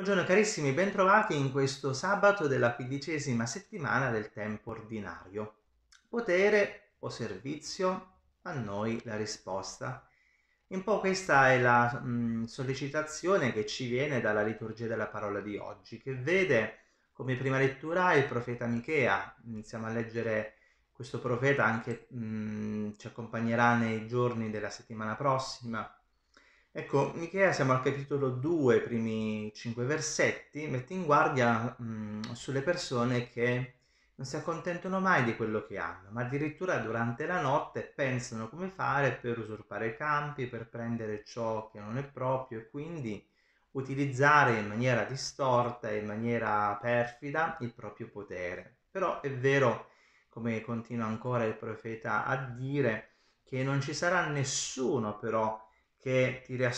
Buongiorno carissimi, bentrovati in questo sabato della quindicesima settimana del tempo ordinario. Potere o servizio? A noi la risposta. Un po' questa è la mh, mm, sollecitazione che ci viene dalla liturgia della parola di oggi, che vede come prima lettura il profeta Michea. Iniziamo a leggere questo profeta, anche mh, mm, ci accompagnerà nei giorni della settimana prossima Ecco, Michea, siamo al capitolo 2, primi 5 versetti, mette in guardia mh, mhmm, sulle persone che non si accontentano mai di quello che hanno, ma addirittura durante la notte pensano come fare per usurpare i campi, per prendere ciò che non è proprio e quindi utilizzare in maniera distorta, in maniera perfida il proprio potere. Però è vero, come continua ancora il profeta a dire, che non ci sarà nessuno però che ti a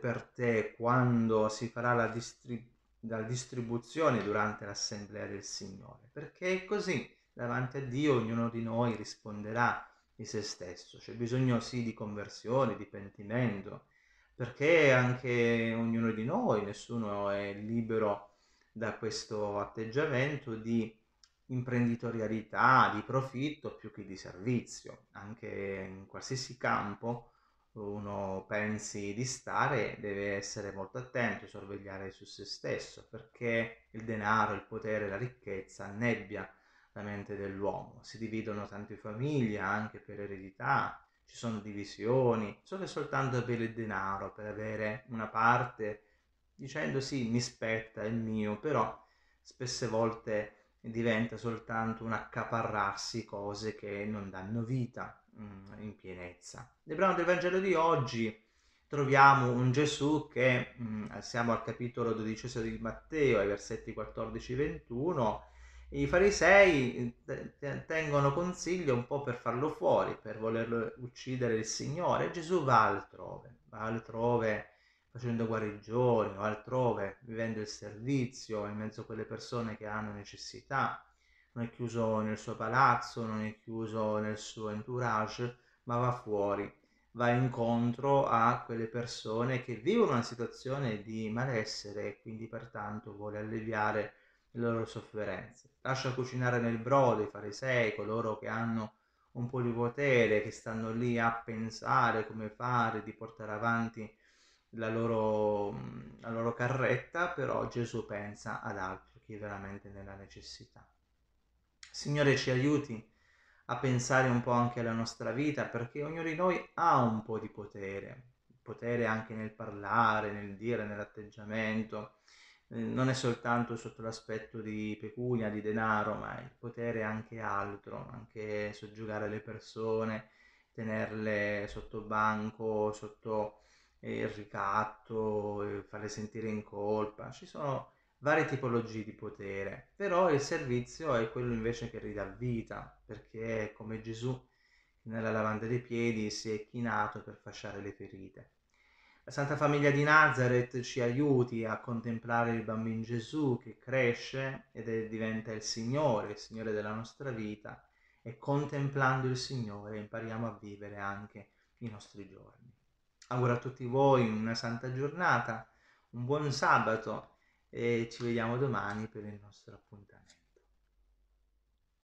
per te quando si farà la, distrib- la distribuzione durante l'assemblea del Signore, perché così davanti a Dio ognuno di noi risponderà di se stesso. C'è bisogno sì di conversione, di pentimento, perché anche ognuno di noi, nessuno è libero da questo atteggiamento di imprenditorialità, di profitto più che di servizio, anche in qualsiasi campo uno pensi di stare deve essere molto attento, sorvegliare su se stesso, perché il denaro, il potere, la ricchezza annebbia la mente dell'uomo. Si dividono tante famiglie anche per eredità, ci sono divisioni, solo e soltanto per il denaro, per avere una parte dicendo sì, mi spetta è mio, però spesse volte diventa soltanto un accaparrarsi cose che non danno vita mh, mm, in pienezza. Nel brano del Vangelo di oggi troviamo un Gesù che, mh, mm, siamo al capitolo dodicesimo di Matteo, ai versetti 14-21, i farisei eh, tengono consiglio un po' per farlo fuori, per volerlo uccidere il Signore. Gesù va altrove, va altrove facendo guarigioni o altrove, vivendo il servizio in mezzo a quelle persone che hanno necessità. Non è chiuso nel suo palazzo, non è chiuso nel suo entourage, ma va fuori, va incontro a quelle persone che vivono una situazione di malessere e quindi pertanto vuole alleviare le loro sofferenze. Lascia cucinare nel brodo i farisei, coloro che hanno un po' di potere, che stanno lì a pensare come fare di portare avanti la loro, la loro carretta, però Gesù pensa ad altro, chi è veramente nella necessità. Signore ci aiuti a pensare un po' anche alla nostra vita, perché ognuno di noi ha un po' di potere, potere anche nel parlare, nel dire, nell'atteggiamento, eh, non è soltanto sotto l'aspetto di pecunia, di denaro, ma il potere è anche altro, anche soggiogare le persone, tenerle sotto banco, sotto il ricatto, farle sentire in colpa, ci sono varie tipologie di potere, però il servizio è quello invece che ridà vita, perché è come Gesù nella lavanda dei piedi si è chinato per fasciare le ferite. La Santa Famiglia di Nazareth ci aiuti a contemplare il bambino Gesù che cresce ed è, diventa il Signore, il Signore della nostra vita e contemplando il Signore impariamo a vivere anche i nostri giorni auguro a tutti voi una santa giornata, un buon sabato e ci vediamo domani per il nostro appuntamento.